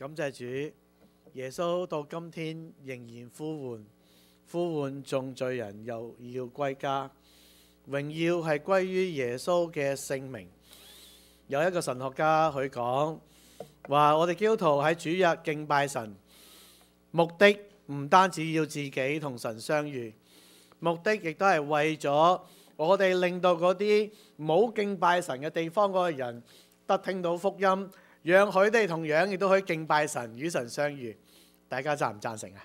感谢主，耶稣到今天仍然呼唤，呼唤眾罪人又要归家。荣耀系归于耶稣嘅姓名。有一个神学家佢讲话：我哋基督徒喺主日敬拜神，目的唔单止要自己同神相遇，目的亦都系为咗我哋令到嗰啲冇敬拜神嘅地方嗰个人得听到福音。讓佢哋同樣亦都可以敬拜神、與神相遇，大家贊唔贊成啊？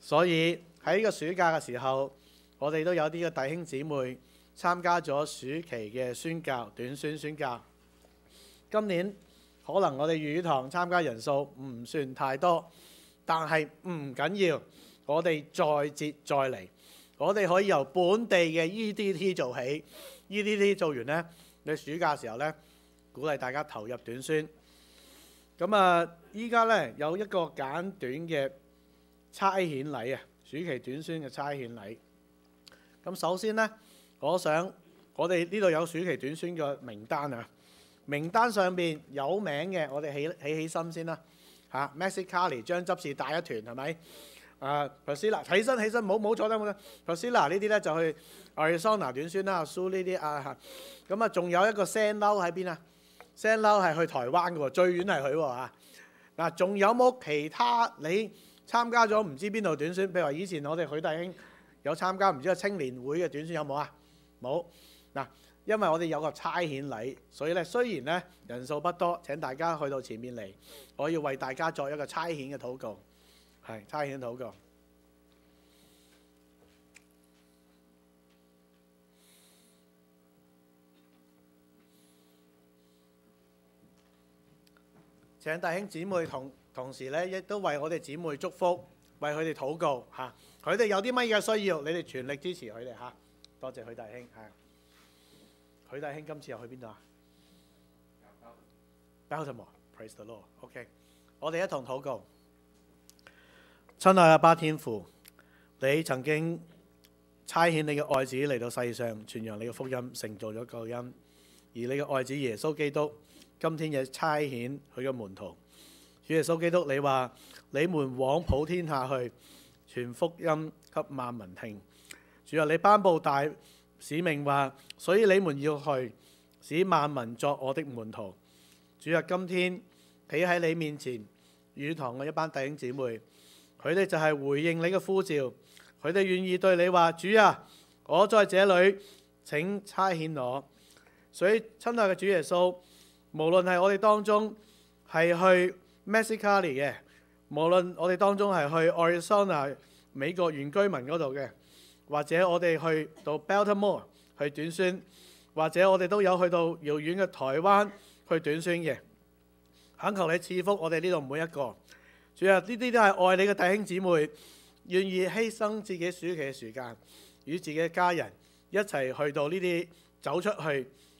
所以喺呢個暑假嘅時候，我哋都有啲嘅弟兄姊妹參加咗暑期嘅宣教短宣宣教。今年可能我哋語堂參加人數唔算太多，但係唔緊要，我哋再接再嚟。我哋可以由本地嘅 E D T 做起，E D T 做完呢，你暑假時候呢。鼓勵大家投入短宣。咁啊，依家咧有一個簡短嘅差遣禮啊，暑期短宣嘅差遣禮。咁首先咧，我想我哋呢度有暑期短宣嘅名單啊。名單上面有名嘅，我哋起起起身先啦。嚇 m a x i c a r l y 將執事帶一團係咪？啊 p r i s c i l a 起身起身，唔好坐低，冇好坐。p r i s c i l a 呢啲咧就去 Arizona 短宣啦，Sue 呢啲啊。咁啊，仲有一個 San d o u 喺邊啊？Send 嬲係去台灣嘅喎，最遠係佢喎嚇。嗱，仲有冇其他你參加咗唔知邊度短宣？譬如話以前我哋許大興有參加唔知個青年會嘅短宣有冇啊？冇。嗱，因為我哋有個差遣禮，所以咧雖然咧人數不多，請大家去到前面嚟，我要為大家作一個差遣嘅禱告，係差遣禱告。請大兄姊妹同同事咧亦都為我哋姊妹祝福，為佢哋禱告嚇。佢哋有啲乜嘢需要，你哋全力支持佢哋嚇。多謝許大兄，係。許大兄今次又去邊度啊？拜 p r a i s e the Lord。OK，我哋一同禱告。親愛嘅巴天父，你曾經差遣你嘅愛子嚟到世上傳揚你嘅福音，成就咗救恩。而你嘅愛子耶穌基督。今天嘅差遣，佢嘅門徒，主耶穌基督，你話：你們往普天下去，傳福音給萬民聽。主啊，你頒布大使命話，所以你們要去，使萬民作我的門徒。主啊，今天企喺你面前，主堂嘅一班弟兄姊妹，佢哋就係回應你嘅呼召，佢哋願意對你話：主啊，我在這裡，請差遣我。所以，親愛嘅主耶穌。無論係我哋當中係去 m e x i c a l i 嘅，無論我哋當中係去 Arizona 美國原居民嗰度嘅，或者我哋去到 Baltimore 去短宣，或者我哋都有去到遙遠嘅台灣去短宣嘅，肯求你赐福我哋呢度每一個，主啊，呢啲都係愛你嘅弟兄姊妹，願意犧牲自己暑期嘅時間，與自己嘅家人一齊去到呢啲走出去。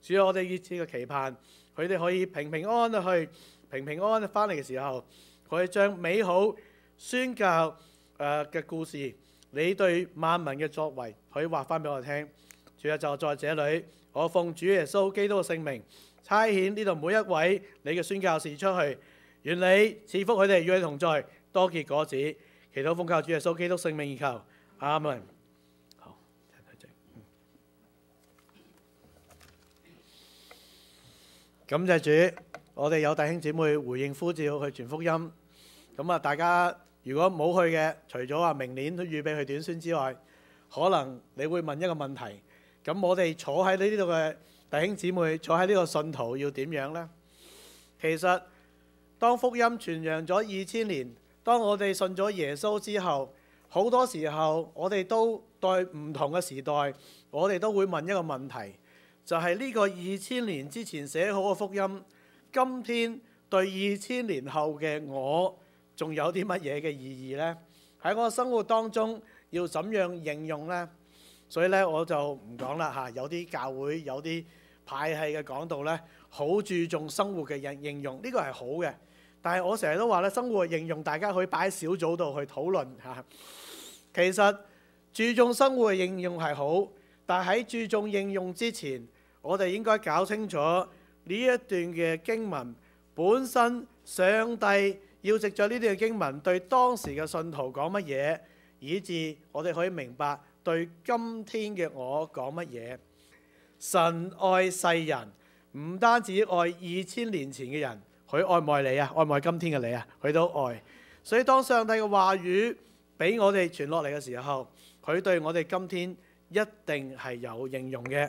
主要我哋以此嘅期盼，佢哋可以平平安安去，平平安安翻嚟嘅时候，可以将美好宣教诶嘅故事，你对万民嘅作为，可以话翻俾我听。主要就在这里，我奉主耶稣基督嘅圣名差遣呢度每一位你嘅宣教士出去，愿你赐福佢哋与你同在，多结果子。祈祷奉靠主耶稣基督圣名而求，阿门。感謝主，我哋有弟兄姊妹回應呼召去傳福音。咁啊，大家如果冇去嘅，除咗話明年都預備去短宣之外，可能你會問一個問題。咁我哋坐喺呢度嘅弟兄姊妹，坐喺呢個信徒要點樣呢？其實當福音傳揚咗二千年，當我哋信咗耶穌之後，好多時候我哋都對唔同嘅時代，我哋都會問一個問題。就係呢個二千年之前寫好嘅福音，今天對二千年后嘅我仲有啲乜嘢嘅意義呢？喺我生活當中要怎樣應用呢？所以咧我就唔講啦吓，有啲教會有啲派系嘅講道呢，好注重生活嘅應应用，呢個係好嘅。但係我成日都話咧，生活應用大家可以擺喺小組度去討論吓。其實注重生活嘅應用係好，但喺注重應用之前。我哋應該搞清楚呢一段嘅經文本身，上帝要藉着呢段嘅經文對當時嘅信徒講乜嘢，以至我哋可以明白對今天嘅我講乜嘢。神愛世人，唔單止愛二千年前嘅人，佢愛唔愛你啊？愛唔愛今天嘅你啊？佢都愛。所以當上帝嘅話語俾我哋傳落嚟嘅時候，佢對我哋今天一定係有應用嘅。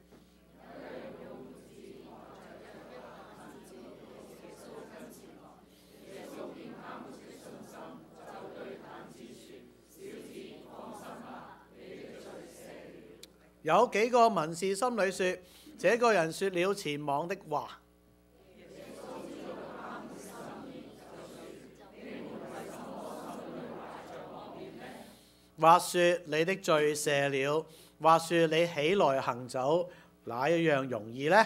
有幾個文士心里説：，這個人説了前往的話，或説你的罪赦了，或説你起來行走，哪一樣容易呢？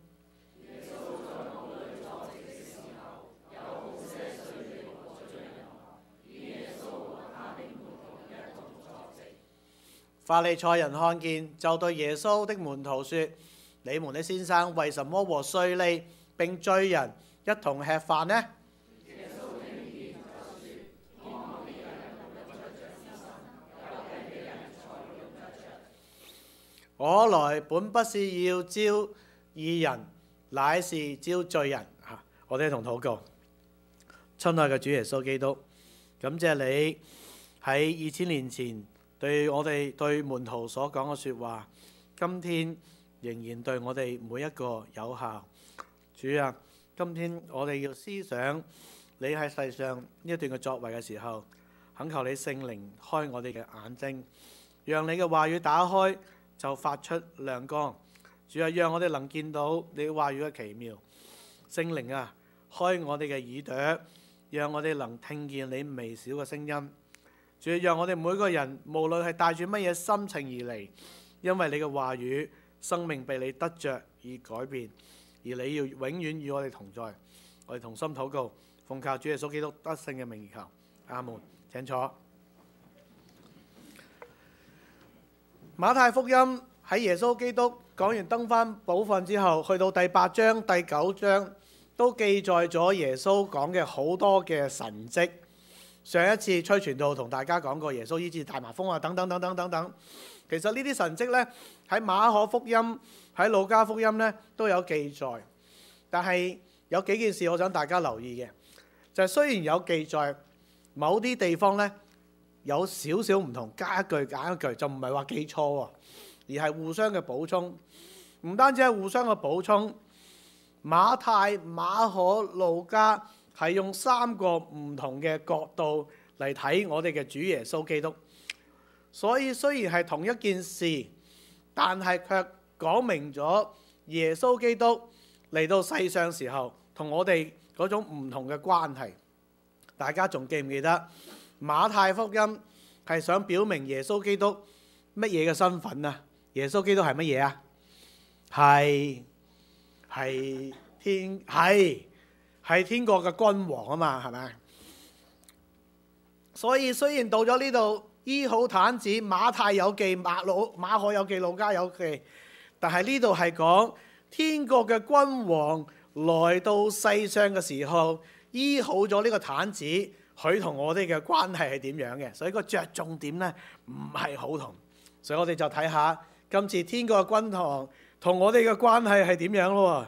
法利賽人看见，就对耶稣的门徒说：你们的先生为什么和税吏并罪人一同吃饭呢？我来本不是要招義人，乃是招罪人。吓，我哋一同祷告，亲爱嘅主耶稣基督，感谢你喺二千年前。對我哋對門徒所講嘅説話，今天仍然對我哋每一個有效。主啊，今天我哋要思想你喺世上呢一段嘅作為嘅時候，肯求你聖靈開我哋嘅眼睛，讓你嘅話語打開就發出亮光。主啊，讓我哋能見到你話語嘅奇妙。聖靈啊，開我哋嘅耳朵，讓我哋能聽見你微小嘅聲音。主要讓我哋每個人，無論係帶住乜嘢心情而嚟，因為你嘅話語，生命被你得着而改變，而你要永遠與我哋同在。我哋同心祷告，奉靠主耶穌基督得勝嘅名而求，阿門。請坐。馬太福音喺耶穌基督講完登翻寶训之後，去到第八章、第九章，都記載咗耶穌講嘅好多嘅神迹。上一次吹傳道同大家講過耶穌醫治大麻風啊，等等等等等等。其實呢啲神蹟呢，喺馬可福音、喺路加福音呢都有記載。但係有幾件事我想大家留意嘅，就係雖然有記載，某啲地方呢有少少唔同，加一句減一句，就唔係話記錯喎，而係互相嘅補充。唔單止係互相嘅補充，馬太、馬可、路加。系用三個唔同嘅角度嚟睇我哋嘅主耶穌基督，所以雖然係同一件事，但係卻講明咗耶穌基督嚟到世上時候同我哋嗰種唔同嘅關係。大家仲記唔記得馬太福音係想表明耶穌基督乜嘢嘅身份啊？耶穌基督係乜嘢啊？係係天係。系天国嘅君王啊嘛，系咪？所以虽然到咗呢度医好毯子，马太有记，马老马可有记，老家有记，但系呢度系讲天国嘅君王来到世上嘅时候，医好咗呢个毯子，佢同我哋嘅关系系点样嘅？所以个着重点呢，唔系好同，所以我哋就睇下今次天国嘅君王同我哋嘅关系系点样咯。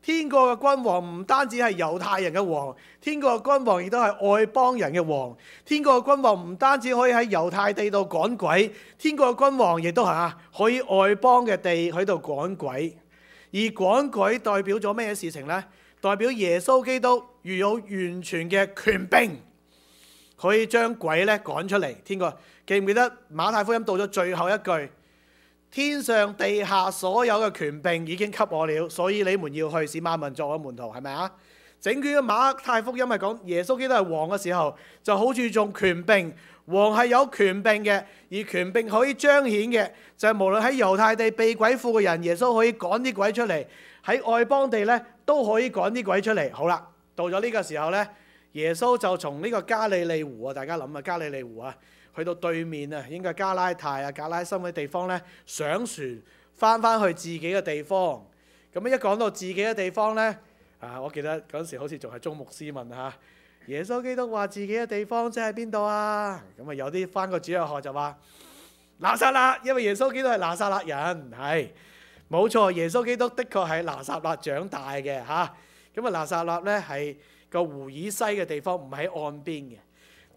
天國嘅君王唔單止係猶太人嘅王，天國嘅君王亦都係外邦人嘅王。天國嘅君王唔單止可以喺猶太地度趕鬼，天國嘅君王亦都係啊可以外邦嘅地喺度趕鬼。而趕鬼代表咗咩事情呢？代表耶穌基督遇有完全嘅權柄，可以將鬼咧趕出嚟。天國記唔記得馬太福音到咗最後一句？天上地下所有嘅權柄已經給我了，所以你們要去使萬民作我門徒，係咪啊？整嘅馬太福音係講耶穌基督係王嘅時候，就好注重權柄。王係有權柄嘅，而權柄可以彰顯嘅就係無論喺猶太地被鬼附嘅人，耶穌可以趕啲鬼出嚟；喺外邦地咧都可以趕啲鬼出嚟。好啦，到咗呢個時候咧，耶穌就從呢個加利利湖啊，大家諗啊，加利利湖啊。去到對面啊，應該係加拉太啊、加拉森嘅地方咧，上船翻翻去自己嘅地方。咁一講到自己嘅地方咧，啊，我記得嗰陣時好似仲係中牧師問嚇耶穌基督話：自己嘅地方即係邊度啊？咁啊，有啲翻個主日學就話拿撒勒，因為耶穌基督係拿撒勒人，係冇錯，耶穌基督的確係拿撒勒長大嘅嚇。咁啊，拿撒勒咧係個湖以西嘅地方，唔喺岸邊嘅。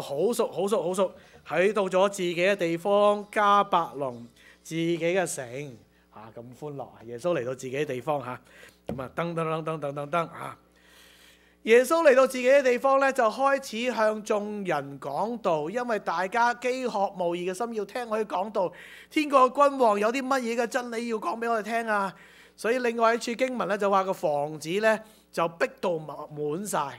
好熟，好熟，好熟，喺到咗自己嘅地方加百隆，自己嘅城，吓咁欢乐啊！耶稣嚟到自己嘅地方吓，咁啊噔噔噔噔噔噔噔啊！耶稣嚟到自己嘅地方咧，就开始向众人讲道，因为大家饥渴無疑嘅心要听佢讲道，天国君王有啲乜嘢嘅真理要讲俾我哋听啊！所以另外一处经文咧就话个房子咧就逼到滿满晒。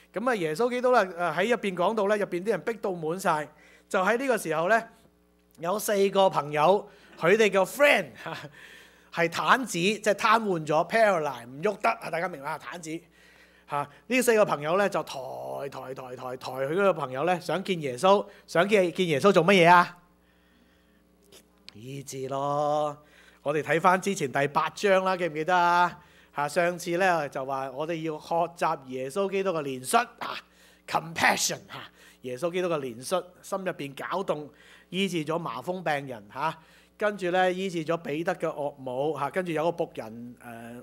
咁啊，耶穌幾多啦？誒喺入邊講到咧，入邊啲人逼到滿晒。就喺呢個時候咧，有四個朋友，佢哋嘅 friend 係攤子，即係癱換咗，pile a r 唔喐得啊！大家明白啊，攤子嚇呢四個朋友咧就抬抬抬抬抬佢嗰個朋友咧，想見耶穌，想見見耶穌做乜嘢啊？醫治咯！我哋睇翻之前第八章啦，記唔記得啊？嚇！上次咧就話我哋要學習耶穌基督嘅憐恤啊，compassion 嚇。耶穌基督嘅憐恤心入邊搞動，醫治咗麻風病人嚇，跟住咧醫治咗彼得嘅惡母嚇，跟住有個仆人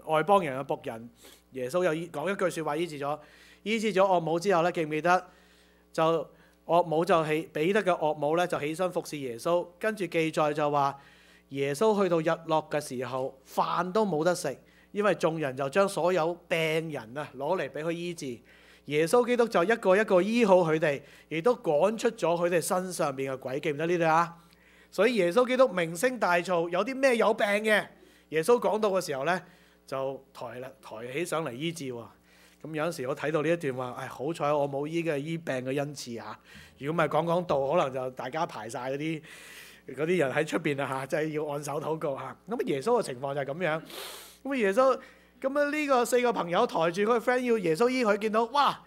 誒外邦人嘅仆人，耶穌又講一句説話醫治咗，醫治咗惡母之後咧記唔記得就岳母就起彼得嘅惡母咧就起身服侍耶穌。跟住記載就話耶穌去到日落嘅時候，飯都冇得食。因為眾人就將所有病人啊攞嚟俾佢醫治，耶穌基督就一個一個醫好佢哋，亦都趕出咗佢哋身上面嘅鬼。記唔得呢度啊？所以耶穌基督名聲大噪，有啲咩有病嘅耶穌講到嘅時候呢，就抬啦抬起上嚟醫治喎。咁有陣時我睇到呢一段話，唉，好彩我冇醫嘅醫病嘅恩賜啊！如果唔係講講道，可能就大家排晒嗰啲嗰啲人喺出邊啊嚇，就係要按手禱告嚇。咁耶穌嘅情況就係咁樣。咁啊，耶穌咁啊，呢個四個朋友抬住佢 friend 要耶穌醫佢，見到哇，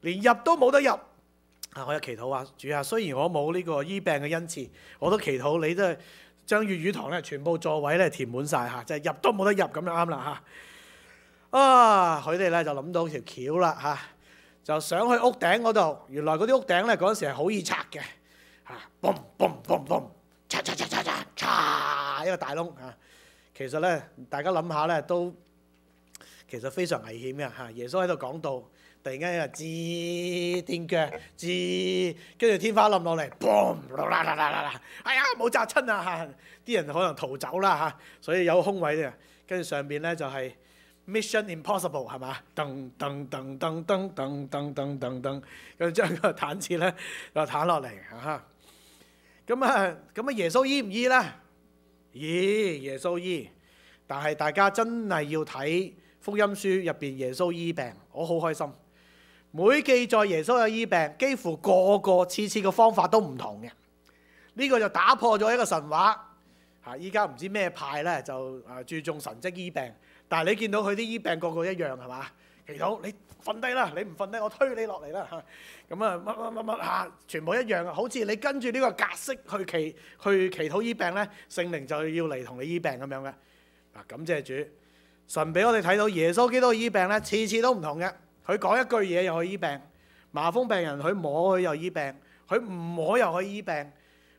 連入都冇得入啊！我有祈禱啊，主啊，雖然我冇呢個醫病嘅恩賜，我都祈禱你都係將粵語堂咧全部座位咧填滿晒。嚇，就係入都冇得入咁就啱啦嚇。啊，佢哋咧就諗到條橋啦嚇，就上去屋頂嗰度。原來嗰啲屋頂咧嗰陣時係好易拆嘅嚇，嘣嘣嘣嘣，拆拆拆拆拆，一個大窿嚇。其實咧，大家諗下咧，都其實非常危險嘅嚇。耶穌喺度講到，突然間又吱跌腳，吱跟住天花冧落嚟，boom 啦啦啦啦啦，哎呀冇扎親啊！啲人可能逃走啦嚇，所以有空位嘅。跟住上邊咧就係 Mission Impossible 係嘛，噔噔噔噔噔噔噔噔噔，咁將個毯子咧又攤落嚟嚇。咁啊，咁啊，耶穌醫唔醫咧？咦，耶穌醫，但系大家真系要睇福音書入邊耶穌醫病，我好開心。每記載耶穌有醫病，幾乎個個次次嘅方法都唔同嘅。呢個就打破咗一個神話。嚇，依家唔知咩派咧，就誒注重神跡醫病，但係你見到佢啲醫病個個一樣係嘛？祈到你。瞓低啦！你唔瞓低，我推你落嚟啦嚇！咁啊乜乜乜乜嚇，全部一樣嘅，好似你跟住呢個格式去祈去祈禱醫病咧，聖靈就要嚟同你醫病咁樣嘅。嗱感謝主，神俾我哋睇到耶穌基督醫病咧，次次都唔同嘅。佢講一句嘢又去醫病，麻風病人佢摸佢又醫病，佢唔摸又去醫病。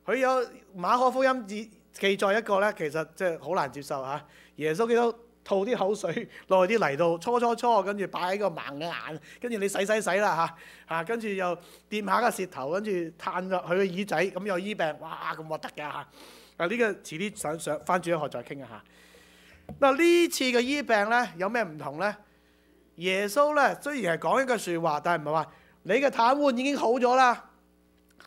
佢有馬可福音記載一個咧，其實即係好難接受嚇。耶穌基督。吐啲口水 落去啲泥度，搓搓搓，跟住擺喺個盲嘅眼，跟住你洗洗洗啦嚇嚇，跟住又掂下個舌頭，跟住攤落佢個耳仔，咁又醫病，哇咁核突嘅嚇！嗱呢個遲啲想上翻主學再傾啊下。嗱呢次嘅醫病咧有咩唔同咧？耶穌咧雖然係講一句説話，但係唔係話你嘅膽換已經好咗啦？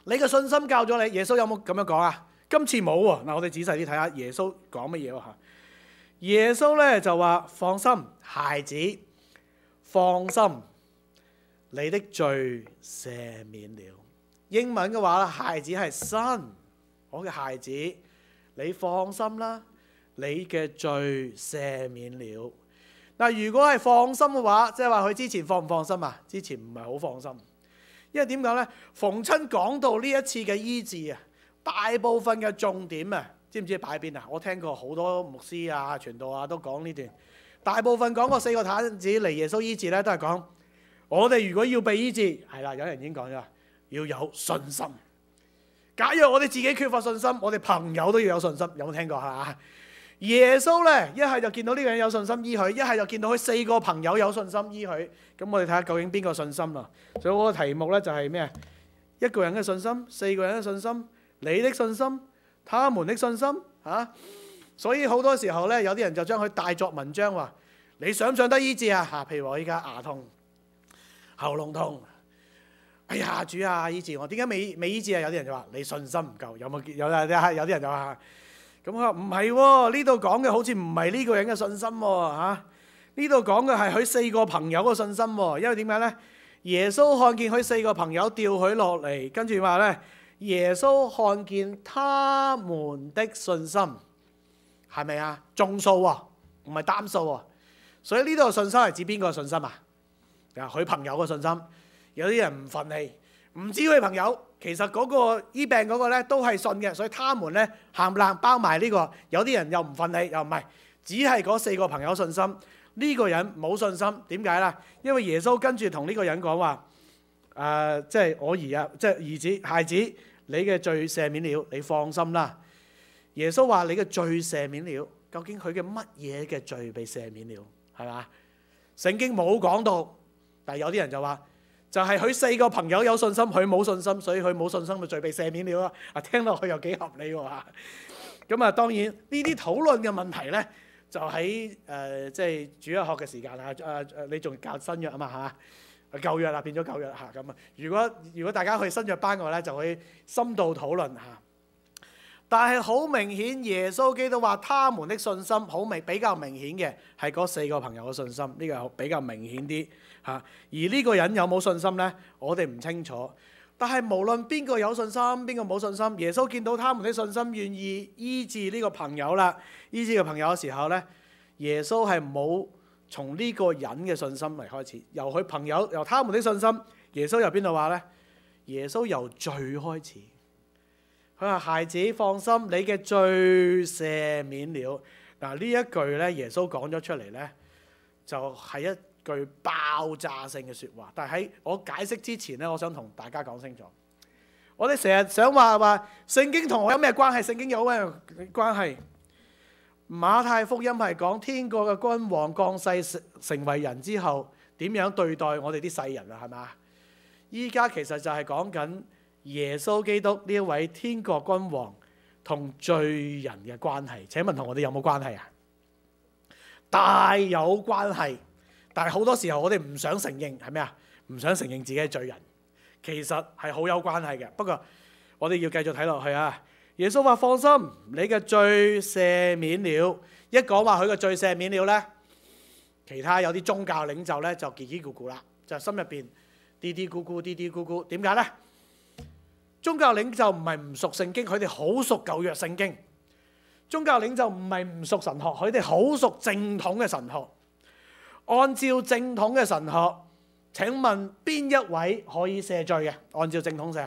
你嘅信心教咗你，耶穌有冇咁樣講啊？今次冇喎。嗱我哋仔細啲睇下耶穌講乜嘢喎耶穌咧就話：放心，孩子，放心，你的罪赦免了。英文嘅話咧，孩子係信我嘅孩子，你放心啦，你嘅罪赦免了。嗱，如果係放心嘅話，即係話佢之前放唔放心啊？之前唔係好放心，因為點講咧？逢親講到呢一次嘅醫治啊，大部分嘅重點啊。知唔知擺邊啊？我聽過好多牧師啊、傳道啊都講呢段，大部分講個四個毯子嚟耶穌醫治咧，都係講我哋如果要被醫治，係啦，有人已經講咗，要有信心。假若我哋自己缺乏信心，我哋朋友都要有信心。有冇聽過係耶穌咧，一係就見到呢個人有信心醫佢，一係就見到佢四個朋友有信心醫佢。咁我哋睇下究竟邊個信心啦？所以我個題目咧就係咩？一個人嘅信心，四個人嘅信心，你的信心。他們的信心嚇，所以好多時候咧，有啲人就將佢大作文章話：你想唔想得醫治啊？嚇，譬如我依家牙痛、喉嚨痛，哎呀，主啊，醫治我！點解未未醫治啊？有啲人就話：你信心唔夠，有冇有啊？啲有啲人就話：咁我話唔係喎，呢度講嘅好似唔係呢個人嘅信心喎呢度講嘅係佢四個朋友嘅信心喎，因為點解咧？耶穌看見佢四個朋友掉佢落嚟，跟住話咧。耶穌看見他們的信心，係咪啊？眾數啊，唔係單數啊。所以呢度信心係指邊個信心啊？啊，佢朋友嘅信心。有啲人唔憤氣，唔知佢朋友，其實嗰個醫病嗰個咧都係信嘅。所以他們咧含硬包埋呢個。有啲人又唔憤氣，又唔係，只係嗰四個朋友信心。呢個人冇信心，點解啦？因為耶穌跟住同呢個人講話，誒，即係我兒啊，即係兒子、孩子。你嘅罪赦免了，你放心啦。耶穌話你嘅罪赦免了，究竟佢嘅乜嘢嘅罪被赦免了？係嘛？聖經冇講到，但有啲人就話，就係佢四個朋友有信心，佢冇信心，所以佢冇信心嘅罪被赦免了啊，聽落去又幾合理喎咁啊，當然呢啲討論嘅問題咧，就喺誒即系主一學嘅時間啊。诶、你仲教新約啊嘛吓。嘛？舊約啦，變咗舊約嚇咁啊！如果如果大家去新約班嘅話咧，就以深度討論嚇。但係好明顯，耶穌基督話他們的信心好明，比較明顯嘅係嗰四個朋友嘅信心，呢個比較明顯啲嚇。而呢個人有冇信心咧，我哋唔清楚。但係無論邊個有信心，邊個冇信心，耶穌見到他們的信心願意醫治呢個朋友啦，醫治嘅朋友嘅時候咧，耶穌係冇。从呢个人嘅信心嚟开始，由佢朋友由他们的信心，耶稣由边度话呢？耶稣由罪开始，佢话：孩子放心，你嘅罪赦免了。嗱呢一句呢，耶稣讲咗出嚟呢，就系一句爆炸性嘅说话。但系喺我解释之前呢，我想同大家讲清楚，我哋成日想话话圣经同我有咩关系？圣经有咩关系。马太福音系讲天国嘅君王降世成為为人之后，点样对待我哋啲世人啊？系嘛？依家其实就系讲紧耶稣基督呢一位天国君王同罪人嘅关系。请问同我哋有冇关系啊？大有关系，但系好多时候我哋唔想承认，系咩啊？唔想承认自己系罪人，其实系好有关系嘅。不过我哋要继续睇落去啊！耶稣话：放心，你嘅罪赦免了。一讲话佢嘅罪赦免了咧，其他有啲宗教领袖咧就叽叽咕咕啦，就心入边嘀嘀咕咕、嘀嘀咕咕。点解咧？宗教领袖唔系唔熟圣经，佢哋好熟旧约圣经。宗教领袖唔系唔熟神学，佢哋好熟正统嘅神学。按照正统嘅神学，请问边一位可以赦罪嘅？按照正统性？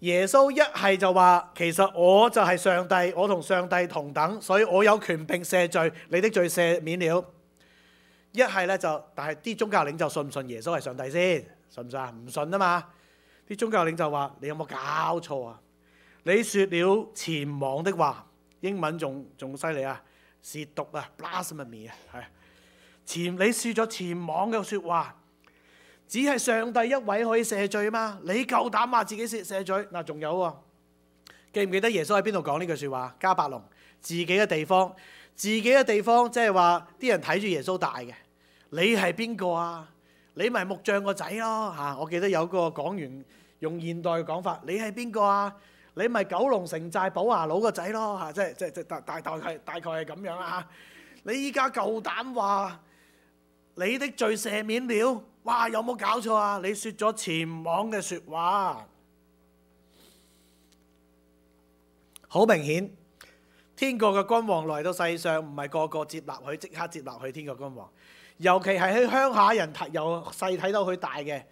耶穌一係就話，其實我就係上帝，我同上帝同等，所以我有權並赦罪，你的罪赦免了。一係咧就，但係啲宗教領袖信唔信耶穌係上帝先？信唔信啊？唔信啊嘛！啲宗教領袖話：你有冇搞錯啊？你説了前網的話，英文仲仲犀利啊！亵讀啊，blasphemy 啊，係前你说咗前網嘅说話。只係上帝一位可以赦罪嘛？你夠膽話自己赦赦罪？嗱，仲有喎，記唔記得耶穌喺邊度講呢句説話？加百隆自己嘅地方，自己嘅地方，即係話啲人睇住耶穌大嘅，你係邊個啊？你咪木匠個仔咯嚇！我記得有個講員用現代嘅講法，你係邊個啊？你咪九龍城寨保華佬個仔咯嚇！即係即係即大大概大概係咁樣啊嚇！你依家夠膽話你的罪赦免了？哇！有冇搞错啊？你说咗前往嘅说话，好明显。天国嘅君王来到世上，唔系个个接纳佢，即刻接纳佢。天国君王，尤其系喺乡下人睇，由细睇到佢大嘅，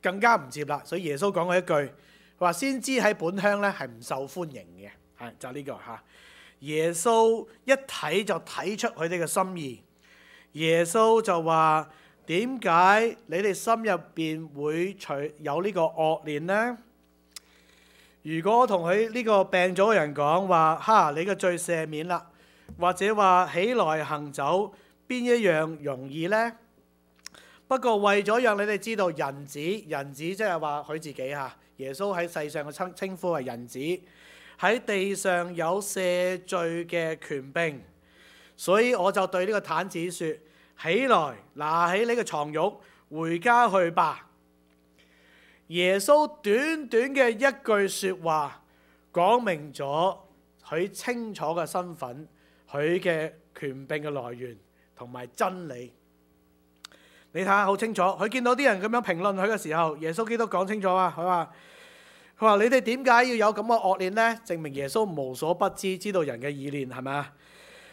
更加唔接啦。所以耶稣讲嘅一句，话先知喺本乡咧系唔受欢迎嘅，系就呢个吓。耶稣一睇就睇出佢哋嘅心意。耶稣就话。點解你哋心入邊會除有呢個惡念呢？如果我同佢呢個病咗嘅人講話，哈，你嘅罪赦免啦，或者話起來行走，邊一樣容易呢？不過為咗讓你哋知道人子，人子即係話佢自己嚇，耶穌喺世上嘅稱稱呼係人子，喺地上有赦罪嘅權柄，所以我就對呢個坦子說。起來，拿起你嘅床褥，回家去吧。耶穌短短嘅一句说話，講明咗佢清楚嘅身份，佢嘅權柄嘅來源同埋真理。你睇下好清楚，佢見到啲人咁樣評論佢嘅時候，耶穌基督講清楚啊！佢話：佢話你哋點解要有咁嘅惡念呢？證明耶穌無所不知，知道人嘅意念係咪啊？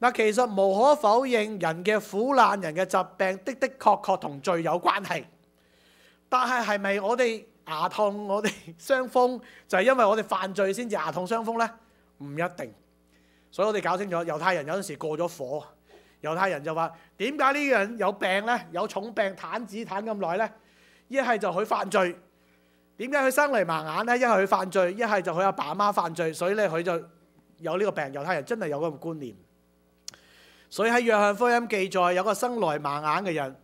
嗱，其實無可否認，人嘅苦難、人嘅疾病的的確確同罪有關係。但係係咪我哋牙痛、我哋傷風就係因為我哋犯罪先至牙痛傷風呢？唔一定。所以我哋搞清楚，猶太人有陣時過咗火，猶太人就話：點解呢樣有病呢？有重病攤子攤咁耐呢？一係就佢犯罪，點解佢生嚟盲眼呢？一係佢犯罪，一係就佢阿爸媽犯罪，所以咧佢就有呢個病。猶太人真係有咁嘅觀念。所以喺约翰福音记载，有个生来盲眼嘅人，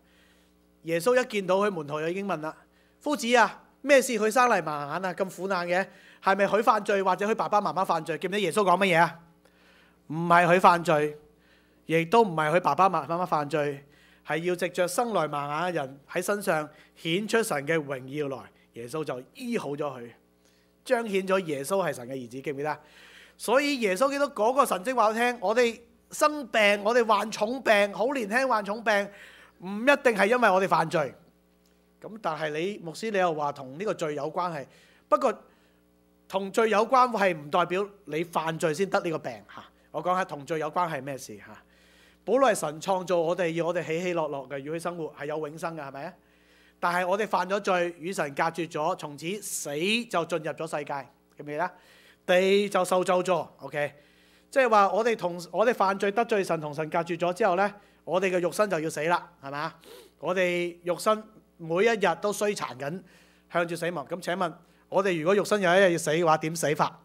耶稣一见到佢门徒就已经问啦：，夫子啊，咩事佢生嚟盲眼啊？咁苦难嘅系咪佢犯罪，或者佢爸爸妈妈犯罪？记唔记得耶稣讲乜嘢啊？唔系佢犯罪，亦都唔系佢爸爸妈妈犯罪，系要藉着生来盲眼嘅人喺身上显出神嘅荣耀来。耶稣就医好咗佢，彰显咗耶稣系神嘅儿子。记唔记得？所以耶稣基督嗰个神迹话我听，我哋。生病，我哋患重病，好年轻患重病，唔一定系因为我哋犯罪。咁但系你牧师，你又话同呢个罪有关系。不过同罪有关系唔代表你犯罪先得呢个病吓。我讲下同罪有关系咩事吓。本来神创造我哋要我哋喜喜乐乐嘅与佢生活，系有永生嘅系咪啊？但系我哋犯咗罪，与神隔绝咗，从此死就进入咗世界，记唔记得？地就受咒咗。OK。即係話，我哋同我哋犯罪得罪神，同神隔絕咗之後呢，我哋嘅肉身就要死啦，係嘛？我哋肉身每一日都衰殘緊，向住死亡。咁請問，我哋如果肉身有一日要死嘅話，點死法？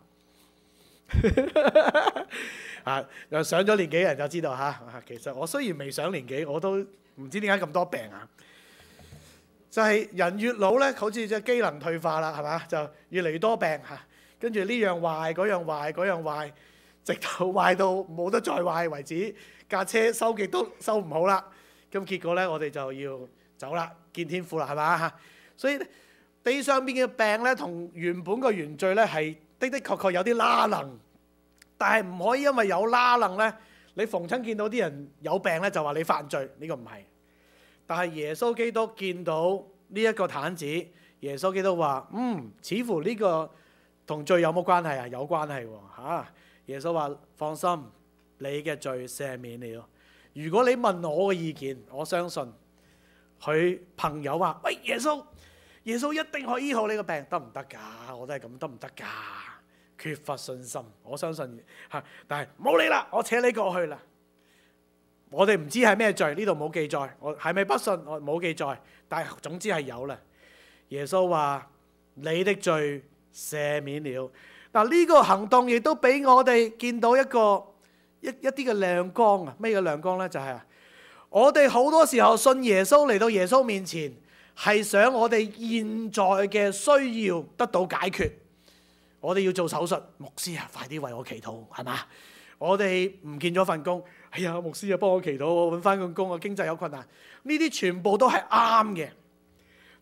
啊，又上咗年紀嘅人就知道嚇。其實我雖然未上年紀，我都唔知點解咁多病啊。就係人越老呢，好似即機能退化啦，係嘛？就越嚟越多病嚇。跟住呢樣壞，嗰樣壞，嗰樣壞。直到壞到冇得再壞為止，架車收極都收唔好啦。咁結果咧，我哋就要走啦，見天父啦，係嘛所以地上邊嘅病咧，同原本個原罪咧係的的確確有啲拉楞，但係唔可以因為有拉楞咧，你逢親見到啲人有病咧，就話你犯罪呢個唔係。但係耶穌基督見到呢一個毯子，耶穌基督話：嗯，似乎呢個同罪有冇關係啊？有關係喎耶稣话：放心，你嘅罪赦免了。如果你问我嘅意见，我相信佢朋友话：喂，耶稣，耶稣一定可以医好你个病，得唔得噶？我都系咁，得唔得噶？缺乏信心，我相信吓。但系冇你啦，我请你过去啦。我哋唔知系咩罪，呢度冇记载。我系咪不信？我冇记载。但系总之系有啦。耶稣话：你的罪赦免了。嗱呢個行動亦都俾我哋見到一個一一啲嘅亮光啊！咩嘅亮光呢？就係我哋好多時候信耶穌嚟到耶穌面前，係想我哋現在嘅需要得到解決。我哋要做手術，牧師啊，快啲為我祈禱，係嘛？我哋唔見咗份工，哎呀，牧師啊，幫我祈禱，我揾翻個工，我經濟有困難，呢啲全部都係啱嘅。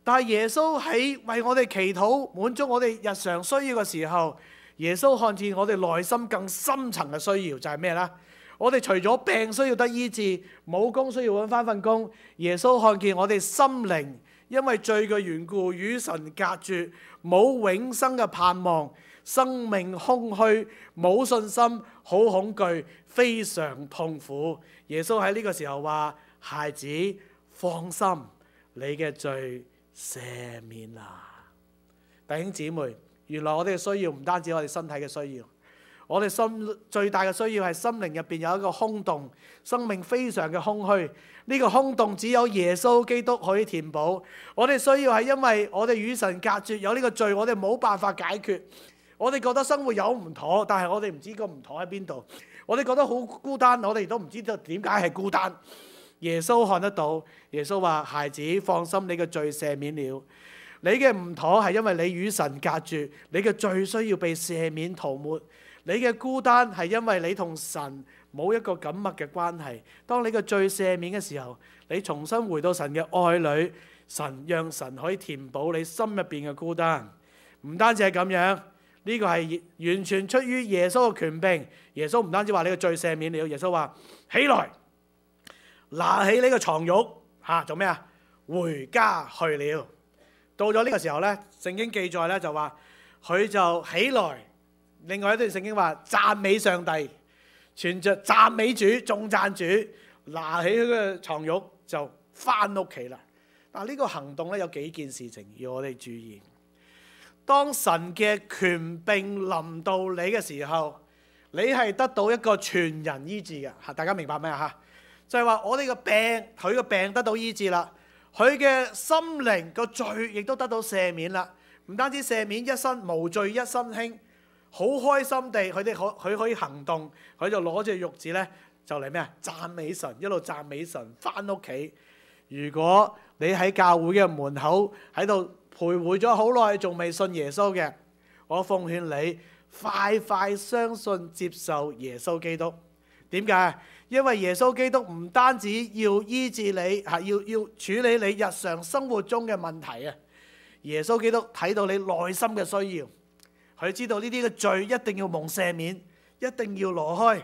但係耶穌喺為我哋祈禱、滿足我哋日常需要嘅時候，耶穌看見我哋內心更深層嘅需要，就係咩呢？我哋除咗病需要得醫治，冇工需要揾翻份工。耶穌看見我哋心靈因為罪嘅緣故與神隔絕，冇永生嘅盼望，生命空虛，冇信心，好恐懼，非常痛苦。耶穌喺呢個時候話：孩子，放心，你嘅罪赦免啦，弟兄姊妹。原來我哋嘅需要唔單止我哋身體嘅需要，我哋心最大嘅需要係心靈入邊有一個空洞，生命非常嘅空虛。呢個空洞只有耶穌基督可以填補。我哋需要係因為我哋與神隔絕，有呢個罪，我哋冇辦法解決。我哋覺得生活有唔妥，但係我哋唔知個唔妥喺邊度。我哋覺得好孤單，我哋都唔知道點解係孤單。耶穌看得到，耶穌話：孩子，放心，你嘅罪赦免了。你嘅唔妥系因为你与神隔住，你嘅罪需要被赦免涂抹，你嘅孤单系因为你同神冇一个紧密嘅关系。当你嘅罪赦免嘅时候，你重新回到神嘅爱里，神让神可以填补你心入边嘅孤单。唔单止系咁样，呢个系完全出于耶稣嘅权柄。耶稣唔单止话你嘅罪赦免了，耶稣话起来，拿起你个床褥吓，做咩啊？回家去了。到咗呢個時候咧，聖經記載咧就話佢就起來，另外一段聖經話讚美上帝，全着讚美主，重讚主，拿起佢嘅藏褥就翻屋企啦。嗱，呢個行動咧有幾件事情要我哋注意。當神嘅權柄臨到你嘅時候，你係得到一個全人醫治嘅嚇，大家明白咩啊？嚇，就係話我哋嘅病，佢嘅病得到醫治啦。佢嘅心靈個罪亦都得到赦免啦，唔單止赦免，一身無罪，一身輕，好開心地，佢哋可佢可以行動，佢就攞只玉子咧就嚟咩啊讚美神，一路讚美神，翻屋企。如果你喺教會嘅門口喺度徘徊咗好耐，仲未信耶穌嘅，我奉勸你快快相信接受耶穌基督。點解？因为耶稣基督唔单止要医治你，系要要处理你日常生活中嘅问题啊！耶稣基督睇到你内心嘅需要，佢知道呢啲嘅罪一定要蒙赦免，一定要挪开。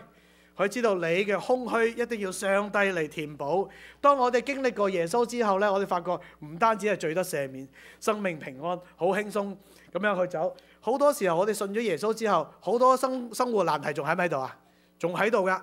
佢知道你嘅空虚一定要上帝嚟填补。当我哋经历过耶稣之后咧，我哋发觉唔单止系罪得赦免，生命平安，好轻松咁样去走。好多时候我哋信咗耶稣之后，好多生生活难题仲喺唔喺度啊？仲喺度噶。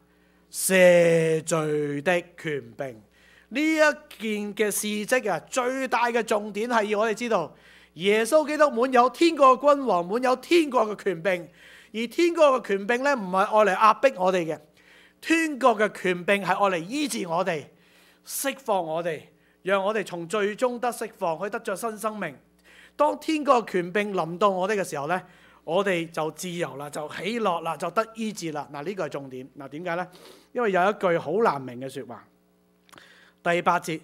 赦罪的权柄呢一件嘅事迹啊，最大嘅重点系要我哋知道耶稣基督满有天国嘅君王，满有天国嘅权柄。而天国嘅权柄咧，唔系爱嚟压迫我哋嘅，天国嘅权柄系爱嚟医治我哋，释放我哋，让我哋从最终得释放，去得着新生命。当天国嘅权柄临到我哋嘅时候咧，我哋就自由啦，就起落啦，就得医治啦。嗱呢个系重点。嗱点解咧？因为有一句好难明嘅说话，第八节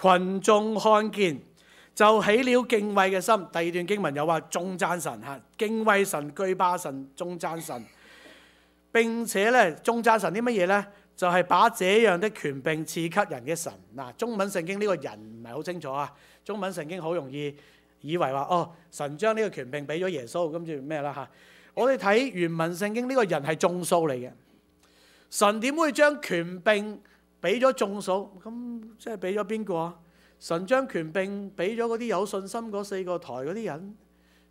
群众看见就起了敬畏嘅心。第二段经文又话众赞神吓，敬畏神、惧怕神、众赞神，并且咧众赞神啲乜嘢咧，就系把这样的权柄赐给人嘅神。嗱，中文圣经呢个人唔系好清楚啊，中文圣经好容易以为话哦，神将呢个权柄俾咗耶稣，跟住咩啦吓。我哋睇原文圣经呢个人系众数嚟嘅。神點會將權柄俾咗眾數咁，即係俾咗邊個啊？神將權柄俾咗嗰啲有信心嗰四個台嗰啲人，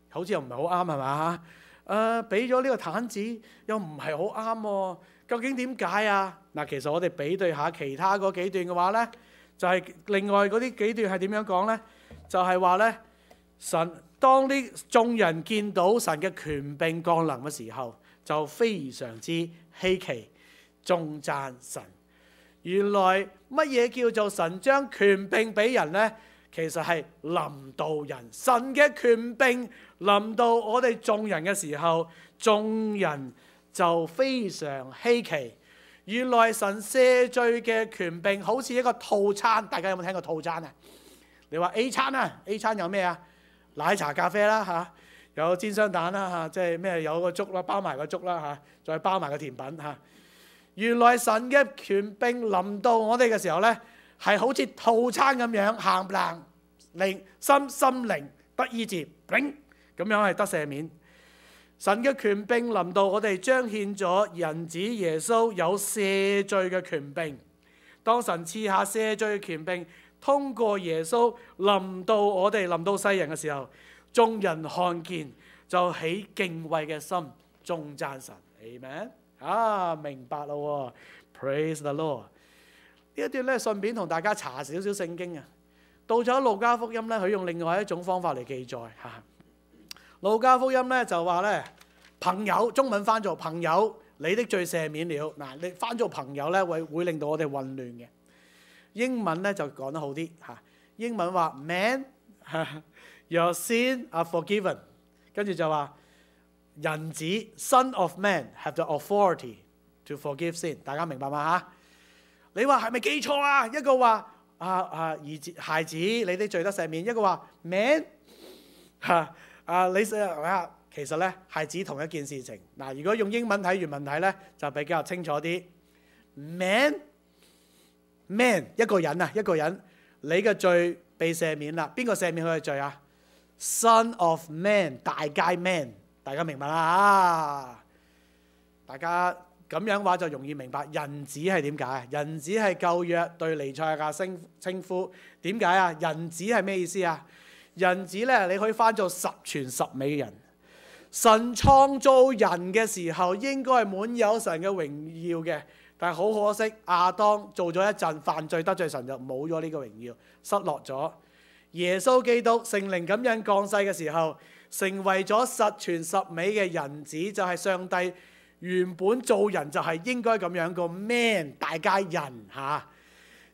好似又唔係好啱係嘛？诶，俾咗呢個毯子又唔係好啱。究竟點解啊？嗱，其實我哋比對下其他嗰幾段嘅話咧，就係另外嗰啲幾段係點樣講咧？就係話咧，神當啲眾人見到神嘅權柄降临嘅時候，就非常之稀奇。仲讚神，原來乜嘢叫做神將權柄俾人呢？其實係臨到人，神嘅權柄臨到我哋眾人嘅時候，眾人就非常稀奇。原來神赦罪嘅權柄好似一個套餐，大家有冇聽過套餐啊？你話 A 餐啊，A 餐有咩啊？奶茶咖啡啦吓，有煎箱蛋啦吓，即係咩有個粥啦，包埋個粥啦吓，再包埋個甜品嚇。原來神嘅權柄臨到我哋嘅時候呢，係好似套餐咁樣，行冷令心心靈不依接，咁樣係得赦免。神嘅權柄臨到我哋，彰顯咗人子耶穌有赦罪嘅權柄。當神賜下赦罪嘅權柄，通過耶穌臨到我哋，臨到世人嘅時候，眾人看見就起敬畏嘅心，眾讚神，阿門。啊，明白咯喎！Praise the Lord。呢一段咧，順便同大家查少少聖經啊。到咗路加福音咧，佢用另外一種方法嚟記載嚇。路加福音咧就話咧，朋友，中文翻做朋友，你的罪赦免了。嗱，你翻做朋友咧會會令到我哋混亂嘅。英文咧就講得好啲嚇。英文話 Man y o u r sin are forgiven，跟住就話。人子，son of man，have the authority to forgive sin。大家明白嘛？嚇，你話係咪記錯啊？一個話啊啊兒子孩子，你啲罪得赦免；一個話 man 嚇啊，你啊，其實咧係指同一件事情嗱。如果用英文睇原文睇咧，就比較清楚啲。man man 一個人啊，一個人你嘅罪被赦免啦。邊個赦免佢嘅罪啊？son of man，大街 man。大家明白啦嚇！大家咁樣話就容易明白。人子係點解？人子係舊約對尼賽亞稱稱呼。點解啊？人子係咩意思啊？人子咧，你可以翻做十全十美嘅人。神創造人嘅時候應該係滿有神嘅榮耀嘅，但係好可惜，亞當做咗一陣犯罪得罪神就冇咗呢個榮耀，失落咗。耶穌基督聖靈咁樣降世嘅時候。成为咗十全十美嘅人子，就系上帝原本做人就系应该咁样个 man 大街人吓。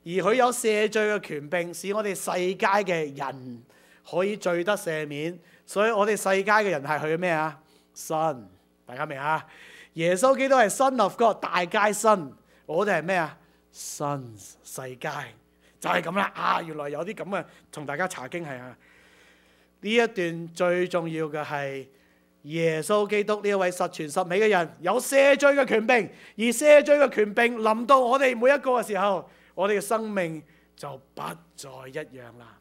而佢有赦罪嘅权柄，使我哋世界嘅人可以罪得赦免。所以我哋世界嘅人系佢咩啊？新，大家明啊？耶稣基督系新立国大街新，我哋系咩啊？新世界就系咁啦。啊，原来有啲咁嘅同大家查经系啊。呢一段最重要嘅系耶稣基督呢一位十全十美嘅人，有赦罪嘅权柄，而赦罪嘅权柄临到我哋每一个嘅时候，我哋嘅生命就不再一样啦。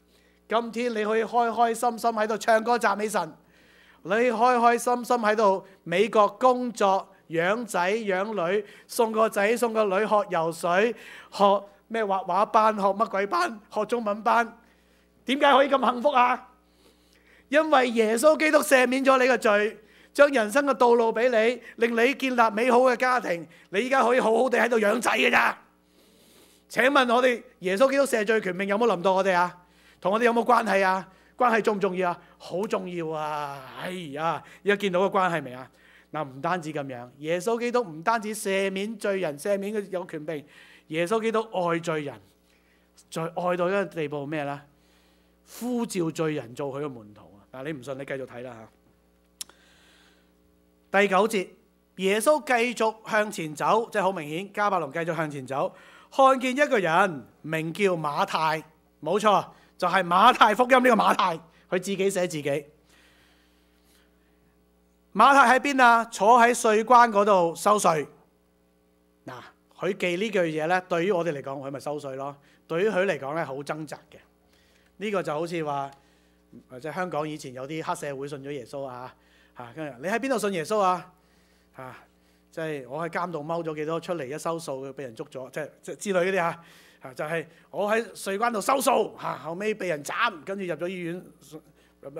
今天你可以开开心心喺度唱歌赞美神，你开开心心喺度美国工作养仔养女，送个仔送个女学游水、学咩画画班、学乜鬼班、学中文班，点解可以咁幸福啊？因为耶稣基督赦免咗你嘅罪，将人生嘅道路俾你，令你建立美好嘅家庭。你依家可以好好地喺度养仔嘅咋？请问我哋耶稣基督赦罪权柄有冇临到我哋啊？同我哋有冇关系啊？关系重唔重要啊？好重要啊！哎呀，而家见到个关系未啊？嗱，唔单止咁样，耶稣基督唔单止赦免罪人，赦免佢有权柄。耶稣基督爱罪人，在爱到一个地步咩啦？呼召罪人做佢嘅门徒。嗱，你唔信，你繼續睇啦嚇。第九節，耶穌繼續向前走，即係好明顯。加百隆繼續向前走，看見一個人，名叫馬太，冇錯，就係馬太福音呢個馬太，佢自己寫自己。馬太喺邊啊？坐喺税關嗰度收税。嗱，佢記呢句嘢咧，對於我哋嚟講，佢咪收税咯；對於佢嚟講咧，好掙扎嘅。呢個就好似話。或者香港以前有啲黑社會信咗耶穌啊，嚇！跟住你喺邊度信耶穌啊？嚇！即係我喺監獄踎咗幾多出嚟一收數，俾人捉咗，即係即係之類嗰啲嚇。就係我喺税關度收數嚇，後尾俾人斬，跟住入咗醫院。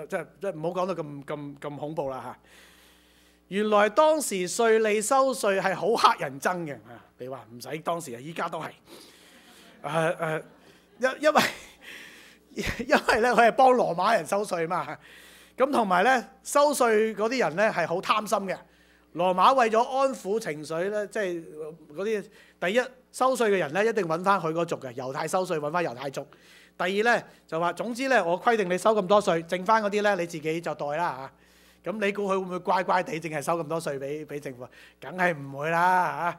即即唔好講到咁咁咁恐怖啦嚇。原來當時税利收税係好黑人憎嘅嚇。你話唔使當時啊，依家都係。誒誒，因因為。因為咧，佢係幫羅馬人收税嘛，咁同埋咧收税嗰啲人咧係好貪心嘅。羅馬為咗安撫情緒咧，即係嗰啲第一收税嘅人咧，一定揾翻佢個族嘅猶太收税揾翻猶太族。第二咧就話，總之咧我規定你收咁多税，剩翻嗰啲咧你自己就袋啦嚇。咁你估佢會唔會乖乖地淨係收咁多税俾俾政府？梗係唔會啦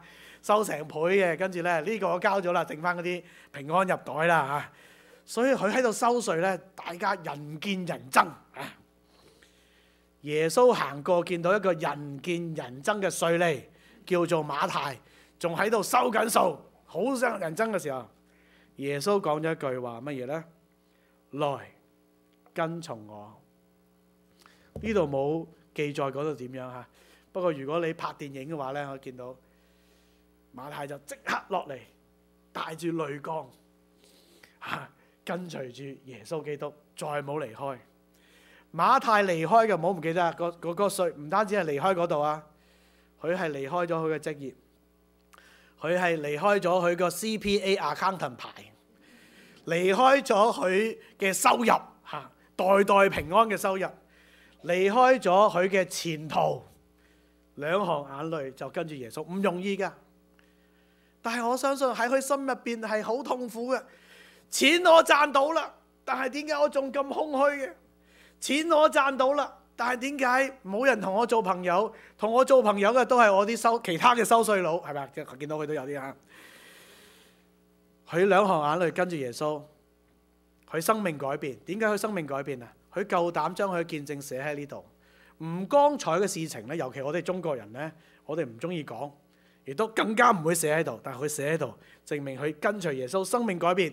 嚇，收成倍嘅，跟住咧呢個交咗啦，剩翻嗰啲平安入袋啦嚇。所以佢喺度收税咧，大家人見人憎啊！耶穌行過，見到一個人見人憎嘅税吏，叫做馬太，仲喺度收緊數，好想人憎嘅時候，耶穌講咗一句話乜嘢咧？來，跟從我。呢度冇記載嗰度點樣不過如果你拍電影嘅話咧，我見到馬太就即刻落嚟，帶住淚光嚇。跟随住耶稣基督，再冇离开。马太离开嘅，唔好唔记得啊！嗰嗰嗰税，唔单止系离开嗰度啊，佢系离开咗佢嘅职业，佢系离开咗佢个 C P A accountant 牌，离开咗佢嘅收入吓，代代平安嘅收入，离开咗佢嘅前途。两行眼泪就跟住耶稣，唔容易噶。但系我相信喺佢心入边系好痛苦嘅。钱我赚到啦，但系点解我仲咁空虚嘅？钱我赚到啦，但系点解冇人同我做朋友？同我做朋友嘅都系我啲收其他嘅收税佬，系咪啊？见到佢都有啲吓，佢两行眼泪跟住耶稣，佢生命改变。点解佢生命改变啊？佢够胆将佢见证写喺呢度，唔光彩嘅事情咧，尤其我哋中国人咧，我哋唔中意讲，亦都更加唔会写喺度。但系佢写喺度，证明佢跟随耶稣，生命改变。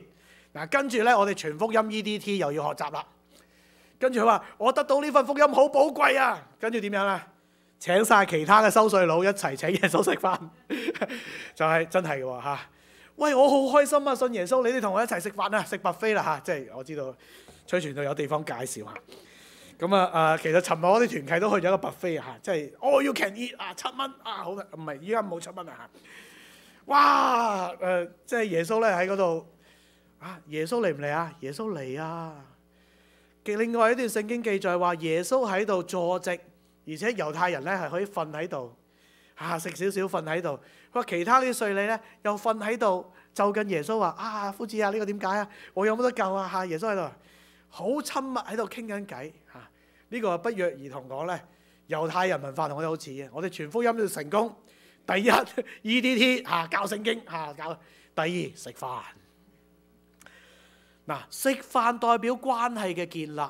嗱，跟住咧，我哋全福音 EDT 又要学习啦。跟住佢话我得到呢份福音好宝贵啊。跟住点样咧？请晒其他嘅收税佬一齐请耶稣食饭，就系真系喎、吓。喂，我好开心啊！信耶稣，你哋同我一齐食饭啊！食白飞啦吓，即系我知道吹传度有地方介绍啊。咁啊，诶，其实寻日我哋团契都去咗个白飞啊吓，即系哦，h you can eat 啊，七蚊啊，好唔系依家冇七蚊啊吓。哇，诶，即系耶稣咧喺嗰度。啊！耶穌嚟唔嚟啊？耶穌嚟啊！另外一段聖經記載話，耶穌喺度坐席，而且猶太人咧係可以瞓喺度，嚇食少少瞓喺度。佢話其他啲税吏咧又瞓喺度，就緊耶穌話：啊，夫子啊，呢個點解啊？我有冇得救啊？嚇！耶穌喺度好親密喺度傾緊偈嚇。呢個不約而同講咧，猶太人文化同我哋好似嘅。我哋全福音要成功，第一 E D T 嚇教聖經嚇教，第二食飯。嗱，食飯代表關係嘅建立，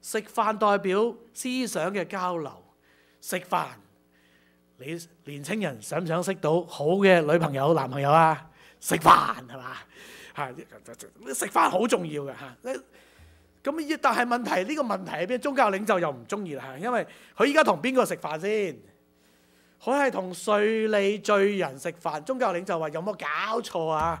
食飯代表思想嘅交流，食飯。你年青人想唔想識到好嘅女朋友、男朋友啊？食飯係嘛？嚇，食飯好重要嘅嚇。咁但係問題呢個問題喺邊？宗教領袖又唔中意啦因為佢依家同邊個食飯先？佢係同瑞利罪人食飯。宗教領袖話：有冇搞錯啊？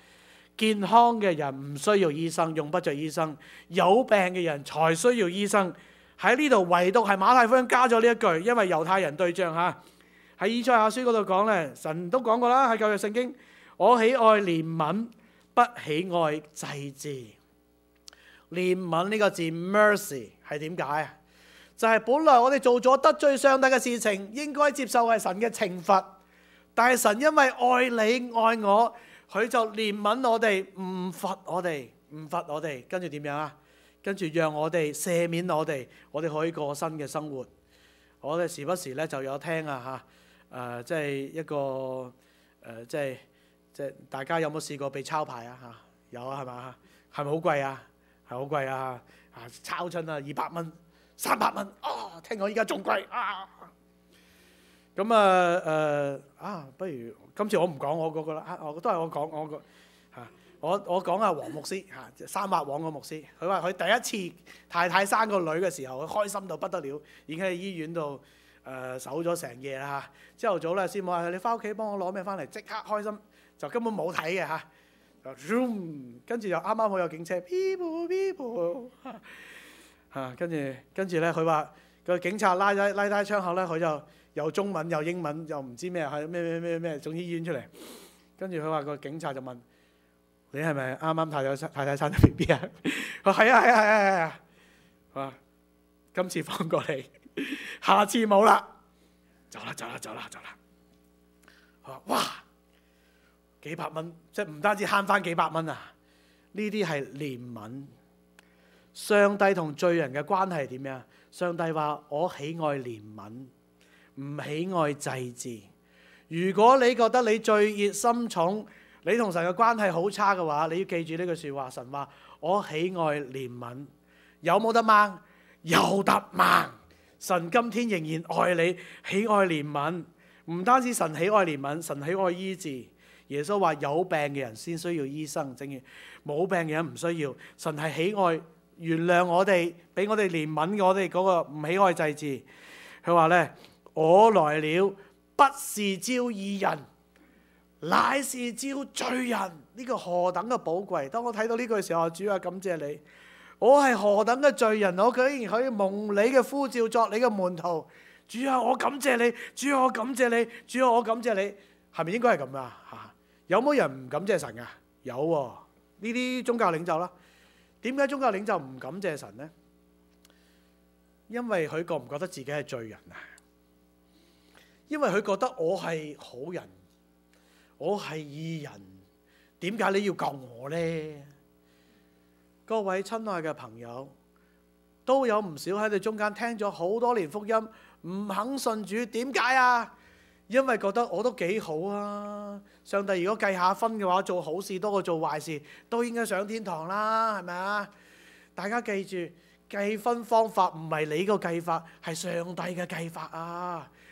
健康嘅人唔需要医生，用不着医生。有病嘅人才需要医生。喺呢度唯独系马太福音加咗呢一句，因为犹太人对象吓。喺以赛亚书嗰度讲咧，神都讲过啦，喺教育圣经，我喜爱怜悯，不喜爱祭祀。怜悯呢个字 mercy 系点解？就系本来我哋做咗得罪上帝嘅事情，应该接受系神嘅惩罚，但係神因为爱你爱我。佢就怜悯我哋，唔罰我哋，唔罰我哋，跟住點樣啊？跟住讓我哋赦免我哋，我哋可以過新嘅生活。我哋時不時咧就有聽啊嚇，誒即係一個誒即係即系大家有冇試過被抄牌啊吓？有啊係嘛？係咪好貴啊？係好貴啊啊，抄亲啊二百蚊、三百蚊，哦聽講依家仲貴啊！咁啊誒啊，不如。今次我唔講我嗰個啦，我都係我講我個嚇，我我講阿黃牧師嚇，三百王個牧師，佢話佢第一次太太生個女嘅時候，佢開心到不得了，已經喺醫院度誒守咗成夜啦嚇。朝頭早咧，師母話：你翻屋企幫我攞咩翻嚟？即刻開心，就根本冇睇嘅嚇。就 Zoom，跟住就啱啱好有警車 p e o p l e p p l e 嚇，跟住跟住咧，佢話個警察拉拉拉窗口咧，佢就。有中文，有英文，又唔知咩係咩咩咩咩總从医院出嚟，跟住佢话个警察就问你系咪啱啱太有 太太生咗 B B 啊？我系啊系啊系啊系啊！佢话今次放过你，下次冇啦，走啦走啦走啦走啦！佢話：哇几百蚊，即系唔单止悭翻几百蚊啊！呢啲系怜悯，上帝同罪人嘅关系点樣？上帝话我喜爱怜悯。唔喜愛祭祀。如果你覺得你罪孽深重，你同神嘅關係好差嘅話，你要記住呢句说話。神話我喜愛憐憫，有冇得掹？有得掹。神今天仍然愛你，喜愛憐憫。唔單止神喜愛憐憫，神喜愛醫治。耶穌話：有病嘅人先需要醫生，正如冇病嘅人唔需要。神係喜愛原諒我哋，俾我哋憐憫我哋嗰個唔喜愛祭祀。佢話咧。我来了，不是招义人，乃是招罪人。呢个何等嘅宝贵！当我睇到呢句时候，主啊，感谢你，我系何等嘅罪人，我居然可以蒙你嘅呼召作你嘅门徒。主啊，我感谢你，主啊，我感谢你，主啊，我感谢你。系咪应该系咁啊？吓，有冇人唔感谢神噶？有呢啲宗教领袖啦，点解宗教领袖唔感谢神呢？因为佢觉唔觉得自己系罪人啊？因为佢觉得我系好人，我系義人，点解你要救我呢？各位亲爱嘅朋友，都有唔少喺你中间听咗好多年福音，唔肯信主，点解啊？因为觉得我都几好啊！上帝如果计下分嘅话，做好事多过做坏事，都应该上天堂啦，系咪啊？大家记住，计分方法唔系你个计法，系上帝嘅计法啊！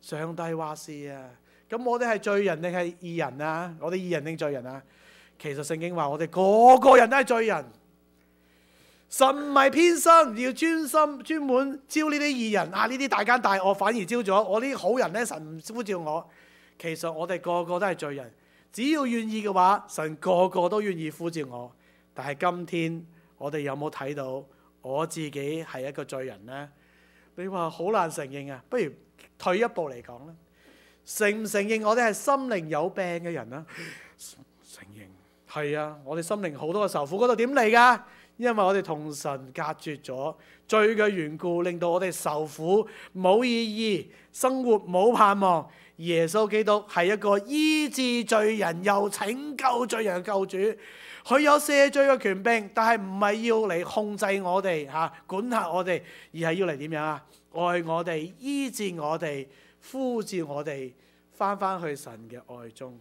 上帝话事啊，咁我哋系罪人定系义人啊？我哋义人定罪人啊？其实圣经话我哋个个人都系罪人，神唔系偏心，要专心专门招呢啲义人啊？呢啲大奸大恶反而招咗，我呢啲好人呢，神唔呼召我。其实我哋个个都系罪人，只要愿意嘅话，神个个都愿意呼召我。但系今天我哋有冇睇到我自己系一个罪人呢？你话好难承认啊，不如。退一步嚟講咧，承唔承認我哋係心靈有病嘅人啊？承認，係啊，我哋心靈好多嘅受苦嗰度點嚟㗎？因為我哋同神隔絕咗罪嘅緣故，令到我哋受苦冇意義，生活冇盼望。耶穌基督係一個醫治罪人又拯救罪人嘅救主，佢有赦罪嘅權柄，但係唔係要嚟控制我哋嚇、管轄我哋，而係要嚟點樣啊？爱我哋，医治我哋，呼召我哋，翻翻去神嘅爱中。